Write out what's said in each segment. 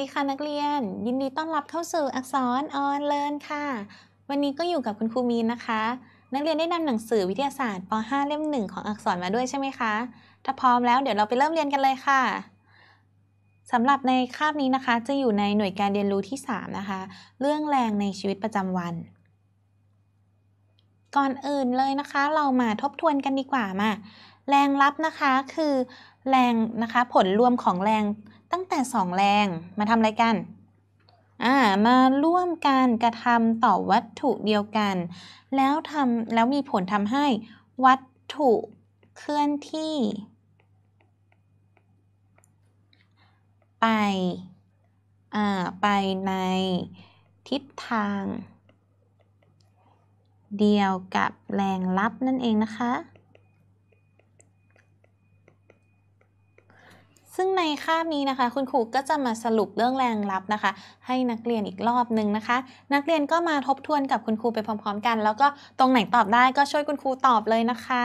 ดีค่ะนักเรียนยินดีต้อนรับเข้าสู่อักษร ออนเลินค่ะ วันนี้ก็อยู่กับคุณครูมีนนะคะ นักเรียนได้นำหนังสือวิทยาศาสตร์ป .5 เล่มหนึ่งของอักษรมาด้วยใช่ไหมคะถ้าพร้อมแล้วเดี๋ยวเราไปเริ่มเรียนกันเลยค่ะสำหรับในคาบนี้นะคะจะอยู่ในหน่วยการเรียนรู้ที่ 3 นะคะ เรื่องแรงในชีวิตประจำวัน ก่อนอื่นเลยนะคะเรามาทบทวนกันดีกว่ามาแรงลับนะคะคือ แรงนะคะผลรวมของแรงตั้งแต่สองแรงมาทำอะไรกัน อ่า มาร่วมการกระทำต่อวัตถุเดียวกัน แล้วทำ แล้วมีผลทำให้วัตถุเคลื่อนที่ ไป อ่า ไปในทิศทาง เดียวกับแรงลับนั่นเองนะคะซึ่งในคาบนี้นะคะคุณครูก็จะมาสรุปเรื่องแรงลับนะคะ ให้นักเรียนอีกรอบหนึ่งนะคะ นักเรียนก็มาทบทวนกับคุณครูไปพร้อมๆกัน แล้วก็ตรงไหนตอบได้ก็ช่วยคุณครูตอบเลยนะคะ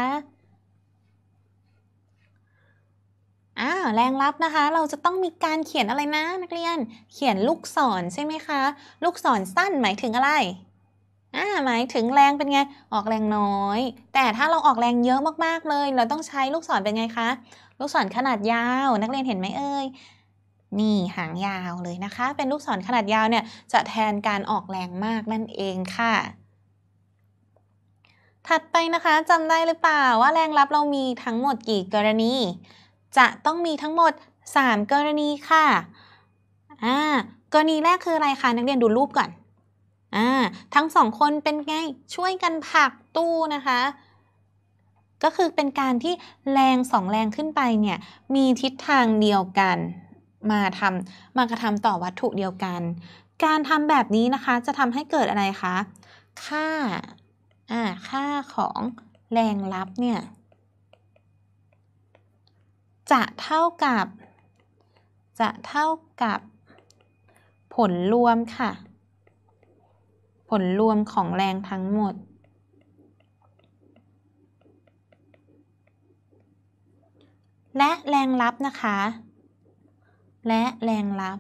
อ่าแรงลับนะคะเราจะต้องมีการเขียนอะไรนะ นักเรียนเขียนลูกศรใช่ไหมคะ ลูกศรสั้นหมายถึงอะไรอ่าหมายถึงแรงเป็นไงออกแรงน้อย แต่ถ้าเราออกแรงเยอะมากๆเลย เราต้องใช้ลูกศรเป็นไงคะลูกศรขนาดยาวนักเรียนเห็นไหมเอ่ยนี่ หางยาวเลยนะคะ เป็นลูกศรขนาดยาวเนี่ยจะแทนการออกแรงมากนั่นเองค่ะ ถัดไปนะคะจำได้หรือเปล่าว่าแรงรับเรามีทั้งหมดกี่กรณี จะต้องมีทั้งหมด 3 กรณีค่ะอ่ากรณีแรกคืออะไรคะนักเรียนดูรูปก่อนอ่าทั้งสองคนเป็นไงช่วยกันผักตู้นะคะก็คือเป็นการที่แรงสองแรงขึ้นไปเนี่ย มีทิศทางเดียวกันมาทำมากระทำต่อวัตถุเดียวกัน การทำแบบนี้นะคะ จะทำให้เกิดอะไรคะ ค่าอ่าค่าของแรงรับเนี่ย จะเท่ากับ จะเท่ากับผลรวมค่ะ ผลรวมของแรงทั้งหมดและแรงรับนะคะ และแรงรับ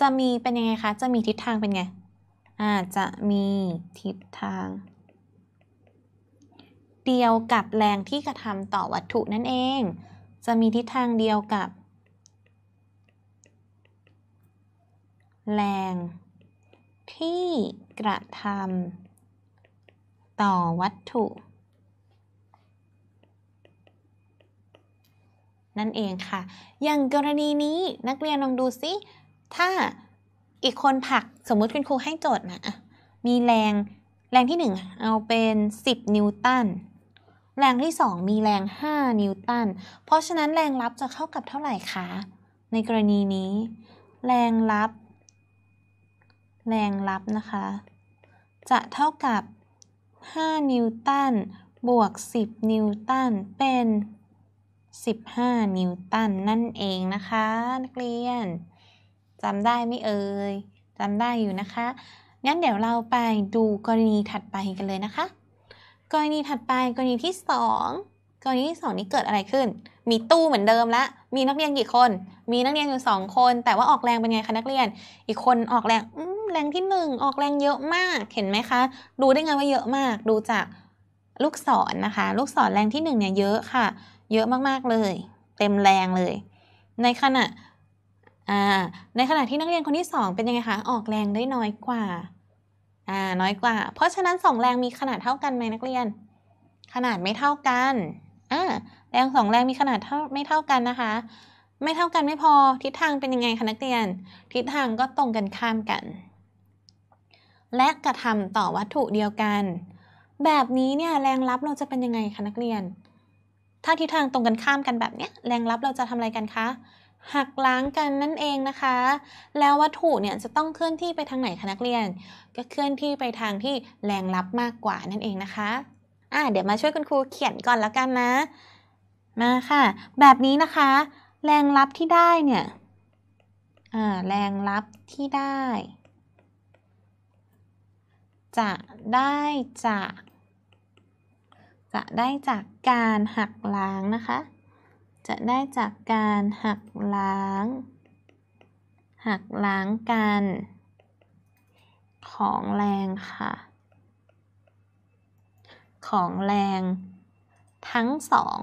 จะมีเป็นยังไงคะ จะมีทิศทางเป็นไงอาจจะมีทิศทาง เดียวกับแรงที่กระทำต่อวัตถุนั่นเอง จะมีทิศทางเดียวกับ แรงที่กระทำต่อวัตถุนั่นเองค่ะ อย่างกรณีนี้นักเรียนลองดูซิ ถ้าอีกคนผักสมมุติคุณครูให้โจทย์มะมีแรง แรงที่ 1 เอาเป็น 10 นิวตันแรงที่ 2 มีแรง 5 นิวตัน เพราะฉะนั้นแรงลับจะเท่ากับเท่าไหร่คะ ในกรณีนี้ แรงลับ แรงลับนะคะ จะเท่ากับ 5 นิวตันบวก 10 นิวตันเป็น15 นิวตันนั่นเองนะคะ นักเรียนจำได้ไม่เอ่ยจำได้อยู่นะคะ งั้นเดี๋ยวเราไปดูกรณีถัดไปกันเลยนะคะ กรณีถัดไปกรณีที่ 2 กรณีที่ 2 นี้เกิดอะไรขึ้น มีตู้เหมือนเดิมละ มีนักเรียนกี่คน มีนักเรียนอยู่ 2 คน แต่ว่าออกแรงเป็นไงคะนักเรียน อีกคนออกแรงแรงที่ 1 ออกแรงเยอะมากเห็นไหมคะดูได้ไงว่าเยอะมาก ดูจากลูกศรนนะคะ ลูกศรแรงที่ 1เนี่ยเยอะค่ะเยอะมาก ๆ เลยเต็มแรงเลย ในขณะในขณะที่นักเรียนคนที่ 2 เป็นยังไงคะออกแรงได้น้อยกว่าน้อยกว่า เพราะฉะนั้น 2 แรงมีขนาดเท่ากันไหมนักเรียน ขนาดไม่เท่ากันแรงสองแรงมีขนาดเท่าไม่เท่ากันนะคะไม่เท่ากันไม่พอทิศทางเป็นยังไงคะนักเรียน ทิศทางก็ตรงกันข้ามกัน และกระทำต่อวัตถุเดียวกัน แบบนี้เนี่ยแรงรับเราจะเป็นยังไงคะนักเรียนถ้าทิศทางตรงกันข้ามกันแบบเนี้ยแรงรับเราจะทำอะไรกันคะหักล้างกันนั่นเองนะคะ แล้ววัตถุเนี่ยจะต้องเคลื่อนที่ไปทางไหนคะนักเรียนก็เคลื่อนที่ไปทางที่แรงรับมากกว่านั่นเองนะคะอ่าเดี๋ยวมาช่วยคุณครูเขียนก่อนแล้วกันนะ มาค่ะ แบบนี้นะคะ แรงรับที่ได้ เนี่ยอ่าแรงรับที่ได้ จะได้จากจะได้จากการหักล้างนะคะ จะได้จากการหักล้างหักล้างกัน ของแรงค่ะ ของแรงทั้งสอง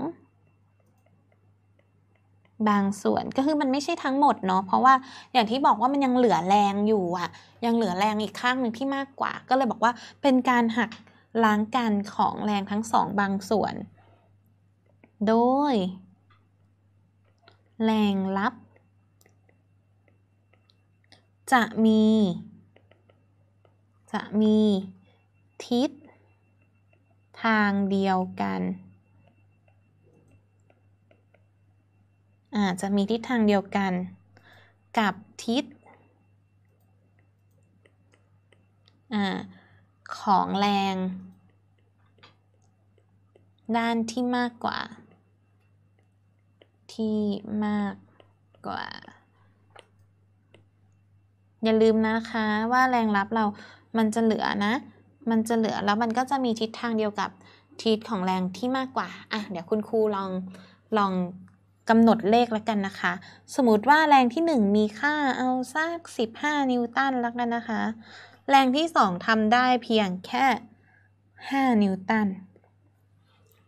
บางส่วนก็คือมันไม่ใช่ทั้งหมดเนาะ เพราะว่าอย่างที่บอกว่ามันยังเหลือแรงอยู่อะยังเหลือแรงอีกข้างหนึ่งที่มากกว่า ก็เลยบอกว่าเป็นการหักล้างกันของแรงทั้งสองบางส่วน โดย แรงลับ จะมี จะมีทิศทางเดียวกันอาจจะมีทิศทางเดียวกัน กับทิศ อ่าของแรง ด้านที่มากกว่า ที่มากกว่า อย่าลืมนะคะว่าแรงรับเรา มันจะเหลือนะ มันจะเหลือแล้วมันก็จะมีทิศทางเดียวกับทิศของแรงที่มากกว่าอ่ะเดี๋ยวคุณครูลองลองกำหนดเลขแล้วกันนะคะ สมมติว่าแรงที่ 1 มีค่าเอาสัก15 นิวตันแล้วกันนะคะแรงที่ 2 ทำได้เพียงแค่ 5 นิวตัน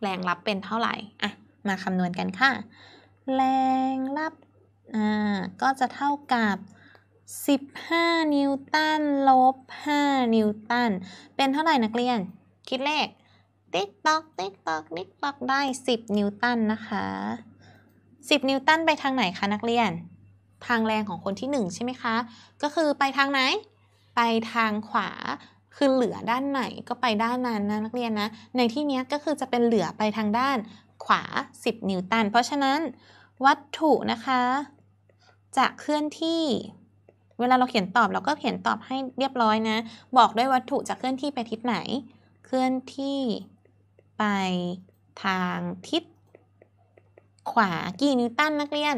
แรงรับเป็นเท่าไหร่อ่ะมาคำนวณกันค่ะ แรงรับอ่าก็จะเท่ากับ 15 นิวตันลบ 5นิวตันเป็นเท่าไหร่นักเรียน คิดเลขติ๊กตอกติ๊กตอกติ๊กตอกได้ 10นิวตันนะคะ 10 นิวตันไปทางไหนคะนักเรียน ทางแรงของคนที่ 1 ใช่ไหมคะ ก็คือไปทางไหนไปทางขวา คือเหลือด้านไหน ก็ไปด้านนั้นนะนักเรียนนะ ในที่นี้ก็คือจะเป็นเหลือไปทางด้าน ขวา 10 นิวตัน เพราะฉะนั้น วัตถุนะคะ จะเคลื่อนที่ เวลาเราเขียนตอบ เราก็เขียนตอบให้เรียบร้อยนะ บอกด้วยวัตถุจะเคลื่อนที่ไปทิศไหน เคลื่อนที่ ไปทางทิศ ขวากี่นิวตันนักเรียน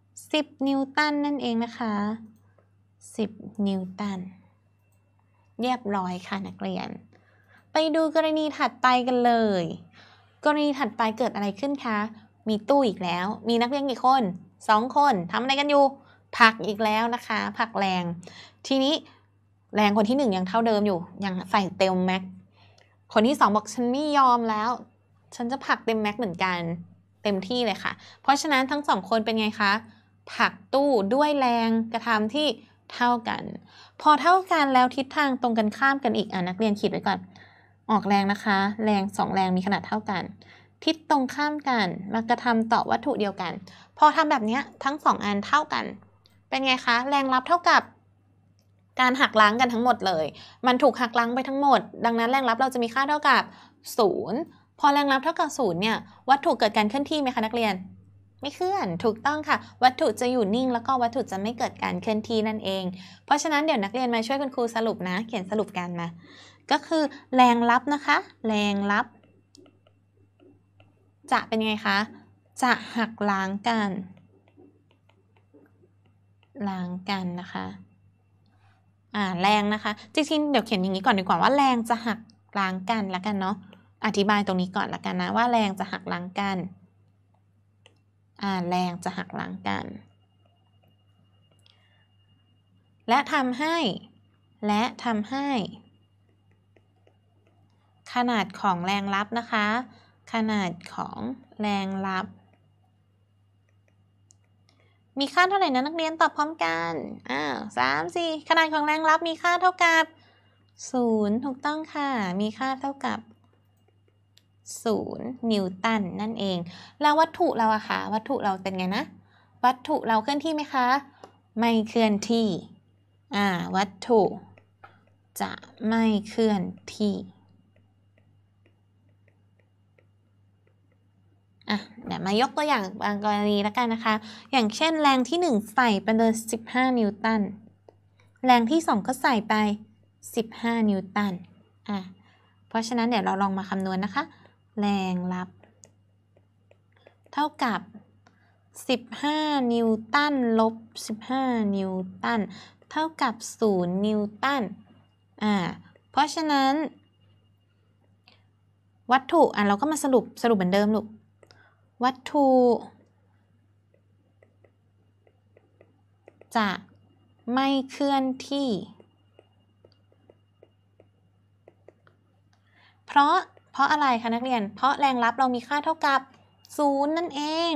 10 นิวตันนั่นเองนะคะ10นิวตันเรียบร้อยค่ะนักเรียน ไปดูกรณีถัดไปกันเลย กรณีถัดไปเกิดอะไรขึ้นคะ มีตู้อีกแล้วมีนักเรียนกี่คน 2 คนทำอะไรกันอยู่ผักอีกแล้วนะคะผักแรง ทีนี้แรงคนที่1ยังเท่าเดิมอยู่ยังใส่เต็มแม็กคนที่2บอกฉันไม่ยอมแล้วฉันจะผักเต็มแม็กเหมือนกันเต็มที่เลยค่ะ เพราะฉะนั้นทั้งสองคนเป็นไงคะผักตู้ด้วยแรงกระทำที่เท่ากัน พอเท่ากันแล้วทิศทางตรงกันข้ามกันอีกอ่ะนักเรียนขีดไว้ก่อนออกแรงนะคะ แรง2แรงมีขนาดเท่ากัน ทิศตรงข้ามกันมากระทำต่อวัตถุเดียวกัน พอทำแบบนี้ทั้ง 2อันเท่ากัน เป็นไงคะ แรงรับเท่ากับ การหักล้างกันทั้งหมดเลย มันถูกหักล้างไปทั้งหมด ดังนั้นแรงรับเราจะมีค่าเท่ากับ0พอแรงรับเท่ากับ0เนี่ยวัตถุเกิดการเคลื่อนที่ไหมคะนักเรียนไม่เคลื่อน ถูกต้องค่ะ วัตถุจะอยู่นิ่งแล้วก็วัตถุจะไม่เกิดการเคลื่อนที่นั่นเอง เพราะฉะนั้นเดี๋ยวนักเรียนมาช่วยคุณครูสรุปนะ เขียนสรุปกันมา ก็คือแรงลับนะคะ แรงลับ จะเป็นไงคะ จะหักล้างกัน ล้างกันนะคะอ่าแรงนะคะ จริงๆเดี๋ยวเขียนอย่างนี้ก่อนดีกว่าว่าแรงจะหักล้างกันละกันเนาะ อธิบายตรงนี้ก่อนละกันนะว่าแรงจะหักล้างกันแรงจะหักหลังกัน และทำให้ และทำให้ ขนาดของแรงรับนะคะ ขนาดของแรงรับ มีค่าเท่าไหร่นะนักเรียนตอบพร้อมกัน อ้าวสามสี่ขนาดของแรงรับมีค่าเท่ากับ 0 ถูกต้องค่ะ มีค่าเท่ากับ0นิวตันนั่นเอง แล้ววัตถุเราอะคะ วัตถุเราเป็นไงนะ วัตถุเราเคลื่อนที่ไหมคะ ไม่เคลื่อนที่อ่าวัตถุ จะไม่เคลื่อนที่ อ่ะ เดี๋ยวมายกตัวอย่างบางกรณีแล้วกันนะคะ อย่างเช่นแรงที่1ใส่ไปเลย15 นิวตัน แรงที่ 2 ก็ใส่ไป 15 นิวตัน อ่ะ เพราะฉะนั้นเดี๋ยวเราลองมาคำนวณนนะคะแรงลับ เท่ากับ 15 นิวตันลบ 15 นิวตัน เท่ากับ 0 นิวตันอ่าเพราะฉะนั้นวัตถุอ่ะเราก็มาสรุปสรุปเหมือนเดิมลูกวัตถุ จะไม่เคลื่อนที่ เพราะเพราะอะไรคะนักเรียน เพราะแรงรับเรามีค่าเท่ากับ 0 นั่นเอง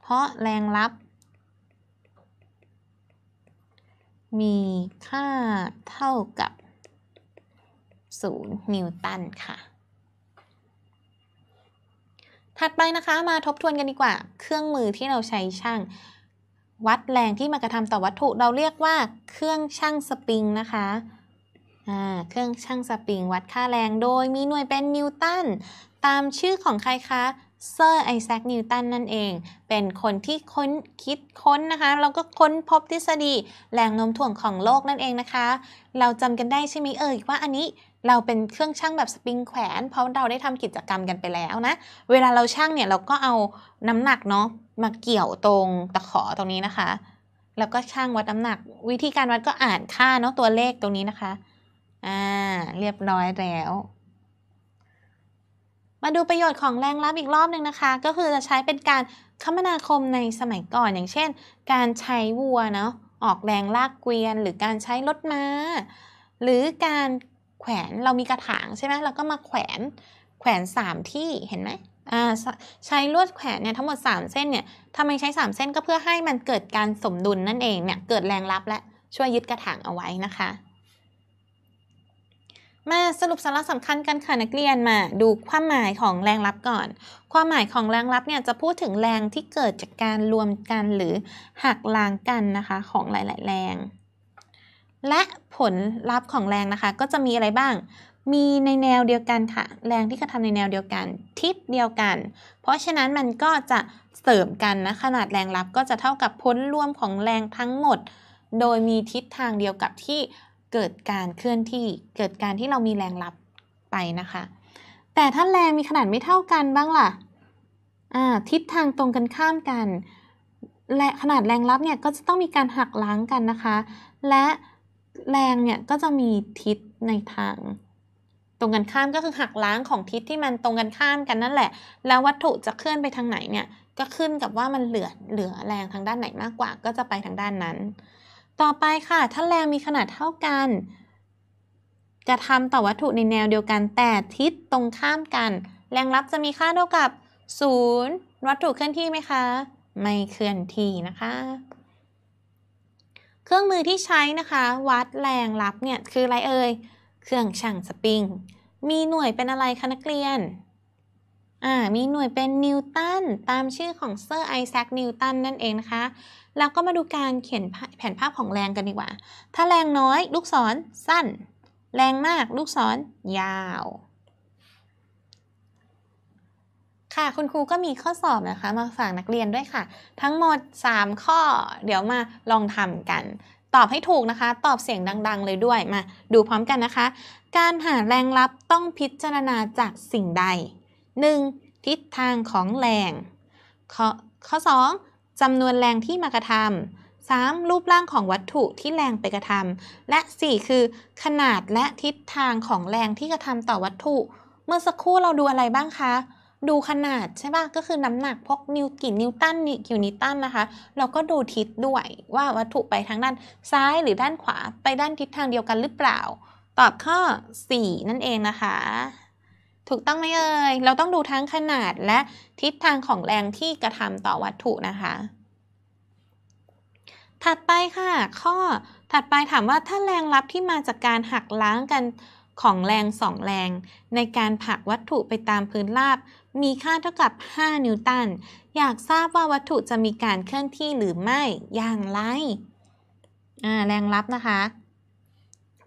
เพราะแรงรับ มีค่าเท่ากับ 0 นิวตันค่ะ ถัดไปนะคะ มาทบทวนกันดีกว่า เครื่องมือที่เราใช้ช่าง วัดแรงที่มากระทำต่อวัตถุเราเรียกว่าเครื่องช่างสปริงนะคะเครื่องช่างสปริง วัดค่าแรงโดยมีหน่วยเป็นนิวตันตามชื่อของใครคะเซอร์ไอแซคนิวตันนั่นเอง เป็นคนที่ค้นคิดค้นนะคะแล้วก็ค้นพบทฤษฎีแรงโน้มถ่วงของโลกนั่นเองนะคะ เราจำกันได้ใช่ไหมเอ่ยว่าอันนี้เราเป็นเครื่องช่างแบบสปริงแขวนเพราะเราได้ทำกิจกรรมกันไปแล้วนะ เวลาเราช่างเนี่ยเราก็เอาน้ำหนักเนาะมาเกี่ยวตรงตะขอตรงนี้นะคะแล้วก็ช่างวัดน้ำหนัก วิธีการวัดก็อ่านค่าเนาะตัวเลขตรงนี้นะคะอ่าเรียบร้อยแล้ว มาดูประโยชน์ของแรงรับอีกรอบหนึ่งนะคะ ก็คือจะใช้เป็นการคมนาคมในสมัยก่อน อย่างเช่น การใช้วัวเนาะออกแรงลากเกวียน หรือการใช้รถม้า หรือการแขวน เรามีกระถางใช่ไหมเราก็มาแขวนแขวนสามที่ เห็นไหมอ่าใช้ลวดแขวนเนี่ยทั้งหมด 3 เส้นเนี่ย ทำไมใช้ 3 เส้นก็เพื่อให้มันเกิดการสมดุลนั่นเองเนี่ย เกิดแรงรับและช่วยยึดกระถางเอาไว้นะคะมาสรุปสาระสำคัญกันค่ะนักเรียนมาดูความหมายของแรงรับก่อน ความหมายของแรงรับเนี่ยจะพูดถึงแรงที่เกิดจากการรวมกันหรือหักล้างกันนะคะ ของหลายๆ แรง และผลลัพธ์ของแรงนะคะ ก็จะมีอะไรบ้างมีในแนวเดียวกันค่ะ แรงที่กระทำในแนวเดียวกันทิศเดียวกัน เพราะฉะนั้นมันก็จะเสริมกันนะขนาดแรงรับก็จะเท่ากับผลรวมของแรงทั้งหมด โดยมีทิศทางเดียวกับที่เกิดการเคลื่อนที่ เกิดการที่เรามีแรงรับไปนะคะ แต่ถ้าแรงมีขนาดไม่เท่ากันบ้างล่ะอ่าทิศทางตรงกันข้ามกัน และขนาดแรงรับเนี่ยก็จะต้องมีการหักล้างกันนะคะ และแรงเนี่ยก็จะมีทิศในทาง ตรงกันข้ามก็คือหักล้างของทิศที่มันตรงกันข้ามกันนั่นแหละ แล้ววัตถุจะเคลื่อนไปทางไหนเนี่ยก็ขึ้นกับว่ามันเหลือเหลือแรงทางด้านไหนมากกว่าก็จะไปทางด้านนั้นต่อไปค่ะ ถ้าแรงมีขนาดเท่ากันกระทำต่อวัตถุในแนวเดียวกัน แต่ทิศตรงข้ามกัน แรงรับจะมีค่าเท่ากับ 0 วัตถุเคลื่อนที่ไหมคะ ไม่เคลื่อนที่นะคะ เครื่องมือที่ใช้นะคะ วัดแรงรับเนี่ยคืออะไรเอ่ย เครื่องช่างสปริง มีหน่วยเป็นอะไรคะนักเรียน อ่า มีหน่วยเป็นนิวตัน ตามชื่อของเซอร์ไอแซคนิวตันนั่นเองนะคะแล้วก็มาดูการเขียนแผนภาพของแรงกันดีกว่า ถ้าแรงน้อย ลูกศรสั้น แรงมาก ลูกศรยาว ค่ะ คุณครูก็มีข้อสอบนะคะ มาฝากนักเรียนด้วยค่ะ ทั้งหมด 3 ข้อ เดี๋ยวมาลองทำกัน ตอบให้ถูกนะคะ ตอบเสียงดังๆ เลยด้วย มาดูพร้อมกันนะคะ การหาแรงลับต้องพิจารณาจากสิ่งใด 1. ทิศทางของแรง ข้อข้อ2จำนวนแรงที่มากระทำ 3. รูปร่างของวัตถุที่แรงไปกระทำ และ 4 คือขนาดและทิศทางของแรงที่กระทำต่อวัตถุ เมื่อสักครู่เราดูอะไรบ้างคะ ดูขนาดใช่ปะก็คือน้ำหนักพกนิวกินนิวตันนิ่กิ่นิวตันนะคะ เราก็ดูทิศด้วยว่าวัตถุไปทางด้าน ซ้ายหรือด้านขวา ไปด้านทิศทางเดียวกันหรือเปล่า ตอบข้อ 4 นั่นเองนะคะถูกต้องไหมเอ่ย เราต้องดูทั้งขนาดและทิศทางของแรงที่กระทำต่อวัตถุนะคะ ถัดไปค่ะ ข้อถัดไปถามว่าถ้าแรงรับที่มาจากการหักล้างกันของแรงสองแรง ในการผลักวัตถุไปตามพื้นราบ มีค่าเท่ากับ 5 นิวตัน อยากทราบว่าวัตถุจะมีการเคลื่อนที่หรือไม่ อย่างไร แรงรับนะคะ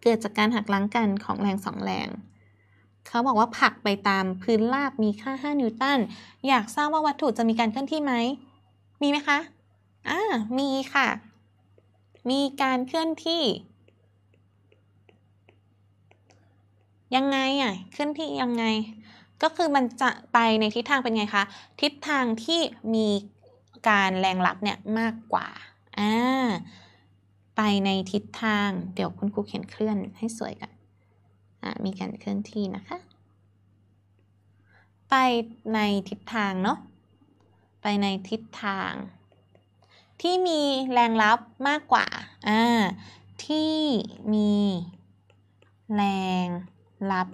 เกิดจากการหักล้างกันของแรงสองแรงเขาบอกว่าผักไปตามพื้นราบมีค่า 5 นิวตัน อยากทราบว่าวัตถุจะมีการเคลื่อนที่ไหม มีไหมคะอ่ามีค่ะ มีการเคลื่อนที่ ยังไงอ่ะ เคลื่อนที่ยังไง ก็คือมันจะไปในทิศทางเป็นไงคะ ทิศทางที่มีการแรงรับเนี่ยมากกว่าอ่า ไปในทิศทางเดี๋ยวคุณครูเขียนเคลื่อนให้สวยกันมีการเคลื่อนที่นะคะ ไปในทิศทางเนาะ ไปในทิศทาง ที่มีแรงรับมากกว่าอ่า ที่มีแรงรับ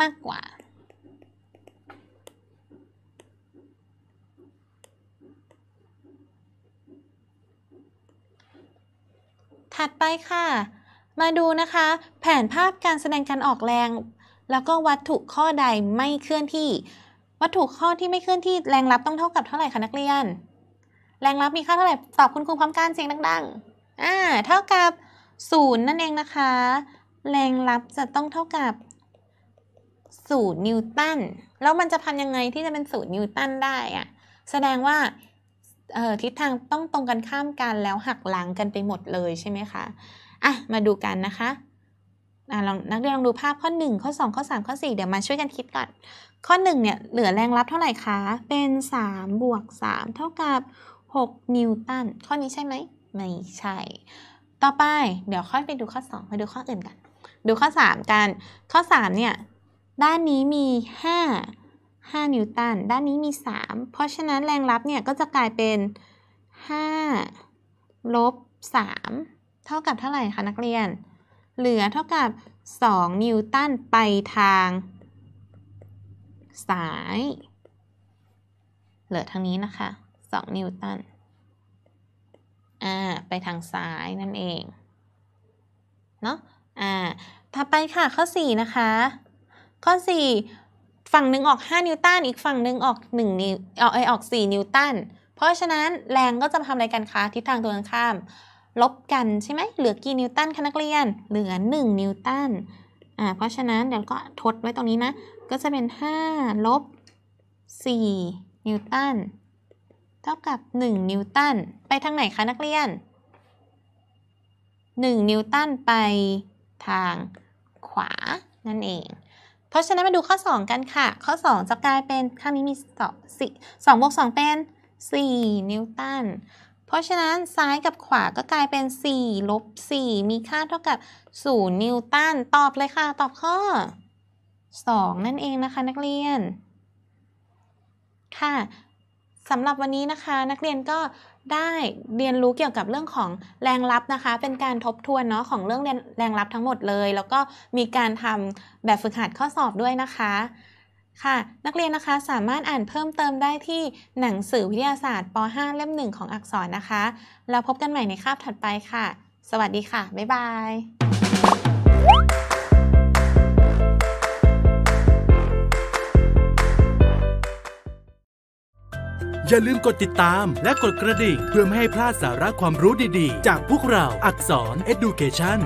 มากกว่า ถัดไปค่ะมาดูนะคะแผนภาพการแสดงการออกแรง แล้วก็วัตถุข้อใดไม่เคลื่อนที่ วัตถุข้อที่ไม่เคลื่อนที่ แรงรับต้องเท่ากับเท่าไหร่คะนักเรียน แรงรับมีค่าเท่าไหร่ตอบคุณครูพร้อมกันเสียงดังๆอ่าเท่ากับ0นั่นเองนะคะ แรงรับจะต้องเท่ากับ0นิวตันแล้วมันจะพันยังไงที่จะเป็น0นิวตันได้อะแสดงว่าทิศทางต้องตรงกันข้ามกันแล้วหักหลังกันไปหมดเลยใช่ไหมคะอะมาดูกันนะคะะลองนักเรียนลองดูภาพข้อ 1 ข้อ 2 ข้อ3ข้อ4เดี๋ยวมาช่วยกันคิดก่อน ข้อ1เนี่ยเหลือแรงรับเท่าไหร่คะ เป็น 3 บวก 3 เท่ากับ 6 นิวตัน ข้อนี้ใช่ไหมไม่ใช่ ต่อไปเดี๋ยวค่อยไปดูข้อ 2 มาดูข้ออื่นกัน ดูข้อ 3 กัน ข้อ 3 เนี่ย ด้านนี้มี 5 5 นิวตัน ด้านนี้มี 3 เพราะฉะนั้นแรงรับเนี่ยก็จะกลายเป็น5ลบ3ท่ากับเท่าไหร่คะ นักเรียน เหลือเท่ากับ 2 นิวตันไปทางซ้าย เหลือทางนี้นะคะ 2 นิวตัน อ่า ไปทางซ้ายนั่นเอง เนาะอ่าถัดไปค่ะข้อ4นะคะ ข้อ4ฝั่งหนึ่งออก 5 นิวตัน อีกฝั่งหนึ่งออก1นิวออกไอออก 4 นิวตัน เพราะฉะนั้นแรงก็จะทำอะไรกันคะ ทิศทางตัวข้ามลบกันใช่ไหมเหลือกี่นิวตันคะนักเรียน เหลือ 1 นิวตัน อ่า เพราะฉะนั้นเดี๋ยวก็ทดไว้ตรงนี้นะ ก็จะเป็น5ลบ4นิวตันเท่ากับ 1 นิวตันไปทางไหนคะนักเรียน 1 นิวตันไปทางขวานั่นเอง เพราะฉะนั้นมาดูข้อ 2 กันค่ะ ข้อ2จะกลายเป็นข้างนี้มี2 2บวก2เป็น 4 นิวตันเพราะฉะนั้นซ้ายกับขวาก็กลายเป็น4ลบ4มีค่าเท่ากับ0นิวตันตอบเลยค่ะ ตอบข้อ 2 นั่นเองนะคะ นักเรียน ค่ะสำหรับวันนี้นะคะ นักเรียนก็ได้เรียนรู้เกี่ยวกับเรื่องของแรงลับนะคะ เป็นการทบทวนเนาะของเรื่องแรงลับทั้งหมดเลย แล้วก็มีการทำแบบฝึกหัดข้อสอบด้วยนะคะค่ะ นักเรียนนะคะสามารถอ่านเพิ่มเติมได้ที่หนังสือวิทยาศาสตร์ป .5 เล่มหนึ่งของอักษรนะคะแล้วพบกันใหม่ในคาบถัดไปค่ะ สวัสดีค่ะ บ๊ายบาย อย่าลืมกดติดตามและกดกระดิ่งเพื่อไม่ให้พลาดสาระความรู้ดีๆ จากพวกเราอักษร Education